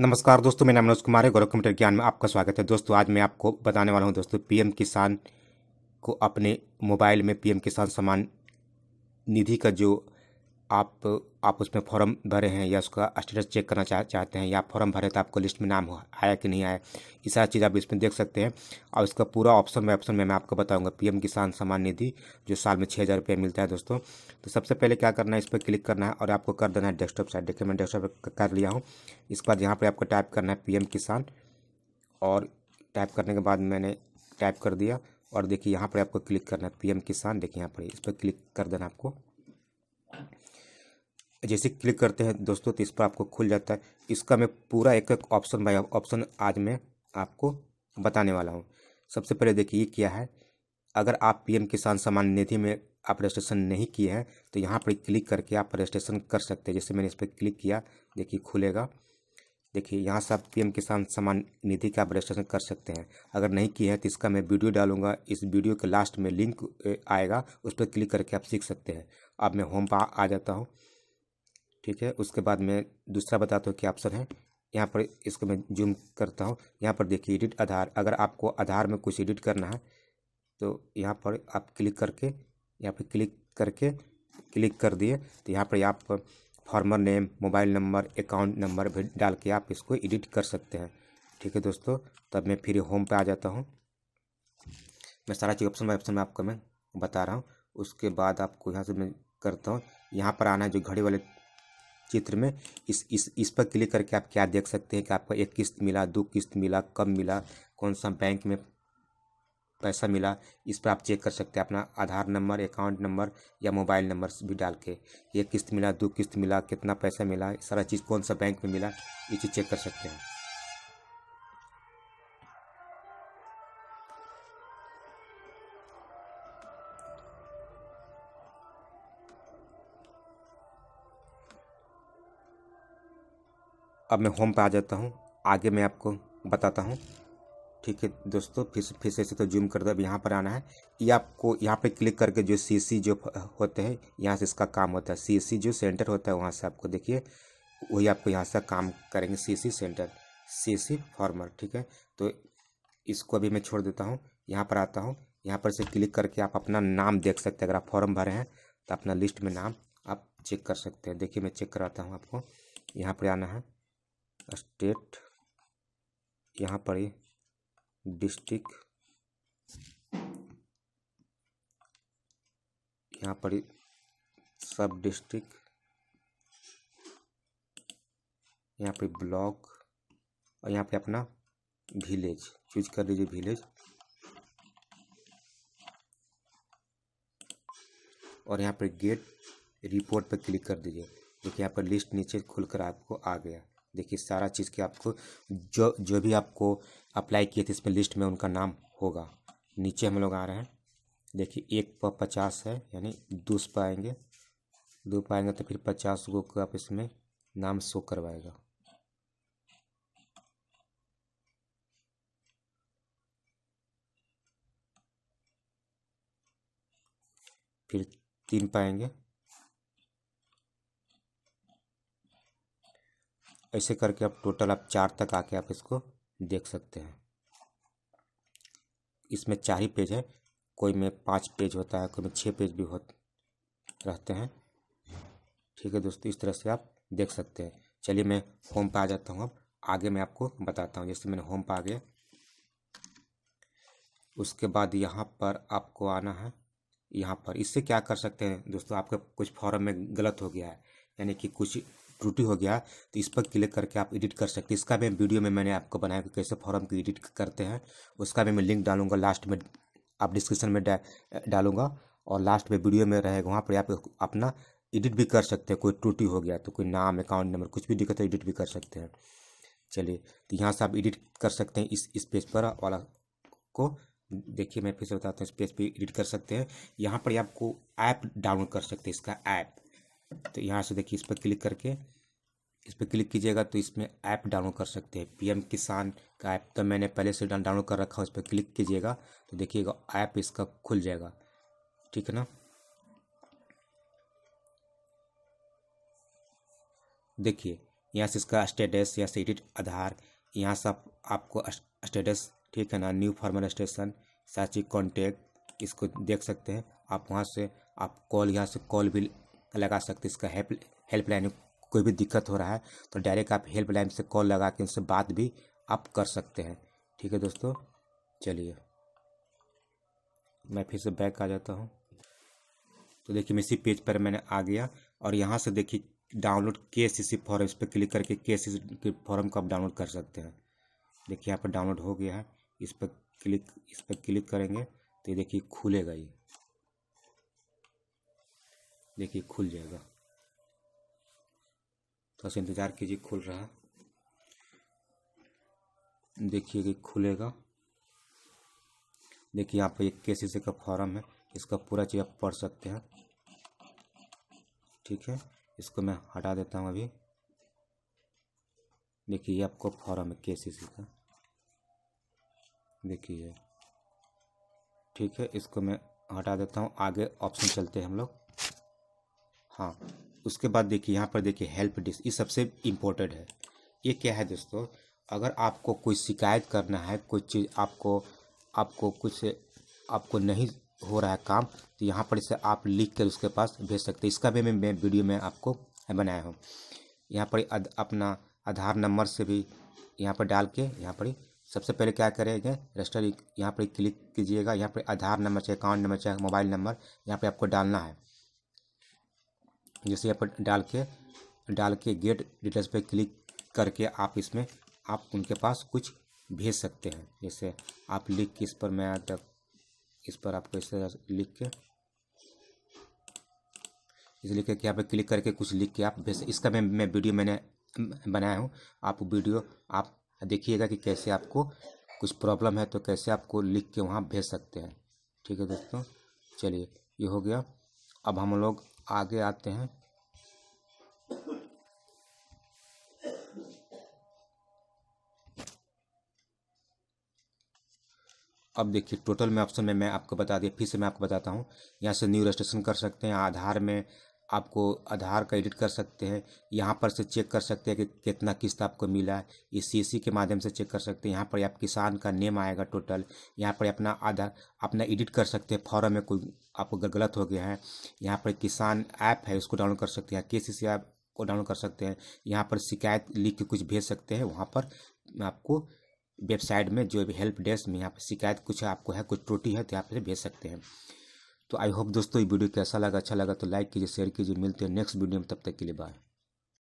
नमस्कार दोस्तों मेरा नाम मनोज कुमार है गौरव कंप्यूटर ज्ञान में आपका स्वागत है दोस्तों आज मैं आपको बताने वाला हूं दोस्तों पीएम किसान को अपने मोबाइल में पीएम किसान सम्मान निधि का जो आप आप उसमें फॉर्म भरे हैं या उसका स्टेटस चेक करना चाह चाहते हैं या फॉर्म भरे तो आपको लिस्ट में नाम हो आया कि नहीं आया ये सारा चीज़ आप इसमें देख सकते हैं और इसका पूरा ऑप्शन में ऑप्शन में मैं आपको बताऊंगा पीएम किसान सम्मान निधि जो साल में छः हज़ार रुपया मिलता है दोस्तों तो सबसे पहले क्या करना है इस पर क्लिक करना है और आपको कर देना है डेस्कटॉप साइड देखिए मैं डेस्कटॉप कर लिया हूँ इसके बाद यहाँ पर आपको टाइप करना है पी किसान और टाइप करने के बाद मैंने टाइप कर दिया और देखिए यहाँ पर आपको क्लिक करना है पी किसान देखिए यहाँ पर इस पर क्लिक कर देना आपको जैसे क्लिक करते हैं दोस्तों तो इस पर आपको खुल जाता है इसका मैं पूरा एक एक ऑप्शन बाई ऑप्शन आज मैं आपको बताने वाला हूँ सबसे पहले देखिए क्या है अगर आप पीएम किसान सम्मान निधि में आप रजिस्ट्रेशन नहीं किए हैं तो यहाँ पर क्लिक करके आप रजिस्ट्रेशन कर सकते हैं जैसे मैंने इस पर क्लिक किया देखिए खुलेगा देखिए यहाँ से आप पी किसान सम्मान निधि का आप रजिस्ट्रेशन कर सकते हैं अगर नहीं किए हैं तो इसका मैं वीडियो डालूंगा इस वीडियो के लास्ट में लिंक आएगा उस पर क्लिक करके आप सीख सकते हैं अब मैं होम पर आ जाता हूँ ठीक है उसके बाद मैं दूसरा बताता हूँ क्या ऑप्शन है यहाँ पर इसको मैं जूम करता हूँ यहाँ पर देखिए एडिट आधार अगर आपको आधार में कुछ एडिट करना है तो यहाँ पर आप क्लिक करके यहाँ पर क्लिक करके क्लिक कर दिए तो यहाँ पर आप farmer name mobile number account number भी डाल के आप इसको एडिट कर सकते हैं ठीक है दोस्तों तब मैं फिर होम पे आ जाता हूँ मैं सारा चीज़ ऑप्शन बाई ऑप्शन में आपको मैं बता रहा हूँ उसके बाद आपको यहाँ से मैं करता हूँ यहाँ पर आना है जो घड़ी वाले चित्र में इस इस इस पर क्लिक करके आप क्या देख सकते हैं कि आपको एक किस्त मिला दो किस्त मिला कब मिला कौन सा बैंक में पैसा मिला इस पर आप चेक कर सकते हैं अपना आधार नंबर अकाउंट नंबर या मोबाइल नंबर भी डाल के एक किस्त मिला दो किस्त मिला कितना पैसा मिला सारा चीज़ कौन सा बैंक में मिला ये चीज़ चेक कर सकते हैं अब मैं होम पर आ जाता हूँ आगे मैं आपको बताता हूँ ठीक है दोस्तों फिर से फिर से तो जूम कर दो अब यहाँ पर आना है ये आपको यहाँ पे क्लिक करके जो सीसी जो होते हैं यहाँ से इसका काम होता है सीसी जो सेंटर होता है वहाँ से आपको देखिए वही आपको यहाँ से काम करेंगे सीसी सेंटर सीसी फॉर्मर ठीक है तो इसको अभी मैं छोड़ देता हूँ यहाँ पर आता हूँ यहाँ पर से क्लिक करके आप अपना नाम देख सकते हैं अगर आप फॉर्म भरे हैं तो अपना लिस्ट में नाम आप चेक कर सकते हैं देखिए मैं चेक कराता हूँ आपको यहाँ पर आना है स्टेट यहाँ पर ही डिस्ट्रिक्ट यहाँ पर ही सब डिस्ट्रिक यहाँ पर ब्लॉक और यहाँ पे अपना विलेज चूज कर लीजिए विलेज और यहाँ पर गेट रिपोर्ट पर क्लिक कर दीजिए देखिए यहाँ पर लिस्ट नीचे खुलकर आपको आ गया देखिए सारा चीज़ के आपको जो जो भी आपको अप्लाई किए थे इसमें लिस्ट में उनका नाम होगा नीचे हम लोग आ रहे हैं देखिए एक पर पचास है यानी दो पर आएंगे दो पर आएंगे तो फिर पचास गो को आप इसमें नाम शो करवाएगा फिर तीन पाएंगे ऐसे करके आप टोटल आप चार तक आके आप इसको देख सकते हैं इसमें चार ही पेज है कोई में पाँच पेज होता है कोई में छः पेज भी हो रहते हैं ठीक है दोस्तों इस तरह से आप देख सकते हैं चलिए मैं होम पर आ जाता हूँ अब आगे मैं आपको बताता हूँ जैसे मैंने होम पर आ गया उसके बाद यहाँ पर आपको आना है यहाँ पर इससे क्या कर सकते हैं दोस्तों आपका कुछ फॉर्म में गलत हो गया है यानी कि कुछ त्रुटि हो गया तो इस पर क्लिक करके आप एडिट कर सकते हैं इसका भी वीडियो में मैंने आपको बनाया कि कैसे फॉर्म की एडिट करते हैं उसका भी मैं लिंक डालूंगा लास्ट में आप डिस्क्रिप्शन में डा, डालूंगा और लास्ट में वीडियो में रहेगा वहाँ पर आप अपना एडिट भी कर सकते हैं कोई त्रुटि हो गया तो कोई नाम अकाउंट नंबर कुछ भी दिक्कत है एडिट भी कर सकते हैं चलिए तो यहाँ से आप एडिट कर सकते हैं इस इस पेज पर वाला को देखिए मैं फिर से बताता हूँ इस पेज पे एडिट कर सकते हैं यहाँ पर आपको ऐप डाउनलोड कर सकते हैं इसका ऐप तो यहाँ से देखिए इस पर क्लिक करके इस पर क्लिक कीजिएगा तो इसमें ऐप डाउनलोड कर सकते हैं पीएम किसान का ऐप तो मैंने पहले से डाउनलोड कर रखा है उस पर क्लिक कीजिएगा तो देखिएगा ऐप इसका खुल जाएगा ठीक है ना देखिए यहाँ से इसका स्टेटस यहाँ से एडिट आधार यहाँ से आप, आपको स्टेटस ठीक है ना न्यू फार्मर स्टेशन साची कॉन्टेक्ट इसको देख सकते हैं आप वहाँ से आप कॉल यहाँ से कॉल भी लगा सकते इसका हेल्प हेल्पलाइन में कोई भी दिक्कत हो रहा है तो डायरेक्ट आप हेल्पलाइन से कॉल लगा के उनसे बात भी आप कर सकते हैं ठीक है दोस्तों चलिए मैं फिर से बैक आ जाता हूँ तो देखिए मैं इसी पेज पर मैंने आ गया और यहाँ से देखिए डाउनलोड के सी सी फॉर्म इस पर क्लिक करके के सी सी फॉर्म को आप डाउनलोड कर सकते हैं देखिए यहाँ पर डाउनलोड हो गया है इस पर क्लिक इस पर क्लिक करेंगे तो ये देखिए खुलेगा ये देखिए खुल जाएगा थोड़ा तो सा इंतज़ार कीजिए खुल रहा है देखिए कि खुलेगा देखिए यहाँ पर एक के सी का फॉर्म है इसका पूरा चीज़ आप पढ़ सकते हैं ठीक है इसको मैं हटा देता हूँ अभी देखिए ये आपको फॉर्म है के सी सी का देखिए ठीक है इसको मैं हटा देता हूँ आगे ऑप्शन चलते हैं हम लोग हाँ उसके बाद देखिए यहाँ पर देखिए हेल्प डेस्क ये सबसे इम्पोर्टेंट है ये क्या है दोस्तों अगर आपको कोई शिकायत करना है कोई चीज़ आपको आपको कुछ आपको नहीं हो रहा है काम तो यहाँ पर इसे आप लिख कर उसके पास भेज सकते हैं इसका भी मैं, मैं वीडियो में आपको बनाया हूँ यहाँ पर अद, अपना आधार नंबर से भी यहाँ पर डाल के यहाँ पर सबसे पहले क्या करेंगे रजिस्टर यहाँ पर क्लिक कीजिएगा यहाँ पर आधार नंबर चाहे अकाउंट नंबर चाहे मोबाइल नंबर यहाँ पर आपको डालना है जैसे यहाँ पर डाल के डाल के गेट डिटेल्स पे क्लिक करके आप इसमें आप उनके पास कुछ भेज सकते हैं जैसे आप लिख के इस पर मैं तक इस पर आपको इस तरह लिख के इस लिख के यहाँ पर क्लिक करके कुछ लिख के आप भेज इसका मैं मैं वीडियो मैंने बनाया हूँ आप वीडियो आप देखिएगा कि कैसे आपको कुछ प्रॉब्लम है तो कैसे आपको लिख के वहाँ भेज सकते हैं ठीक है दोस्तों चलिए ये हो गया अब हम लोग आगे आते हैं अब देखिए टोटल में ऑप्शन में मैं आपको बता दिया फिर से मैं आपको बताता हूँ यहाँ से न्यू रजिस्ट्रेशन कर सकते हैं आधार में आपको आधार का एडिट कर सकते हैं यहाँ पर से चेक कर सकते हैं कि कितना किस्त आपको मिला है ये सी e के माध्यम से चेक कर सकते हैं यहाँ पर आप किसान का नेम आएगा टोटल यहाँ पर अपना आधार अपना एडिट कर सकते हैं फॉरम में कोई आपको गलत हो गया है यहाँ पर किसान ऐप है उसको डाउनलोड कर सकते हैं के सी सी ऐप को डाउनलोड कर सकते हैं यहाँ पर शिकायत लिख के कुछ भेज सकते हैं वहाँ पर आपको वेबसाइट में जो भी हेल्प डेस्क में यहाँ पर शिकायत कुछ आपको है कुछ त्रुटि है तो यहाँ पर भेज सकते हैं तो आई होप दोस्तों ये वीडियो कैसा लगा अच्छा लगा तो लाइक कीजिए शेयर कीजिए मिलते हैं नेक्स्ट वीडियो में तब तक के लिए बाय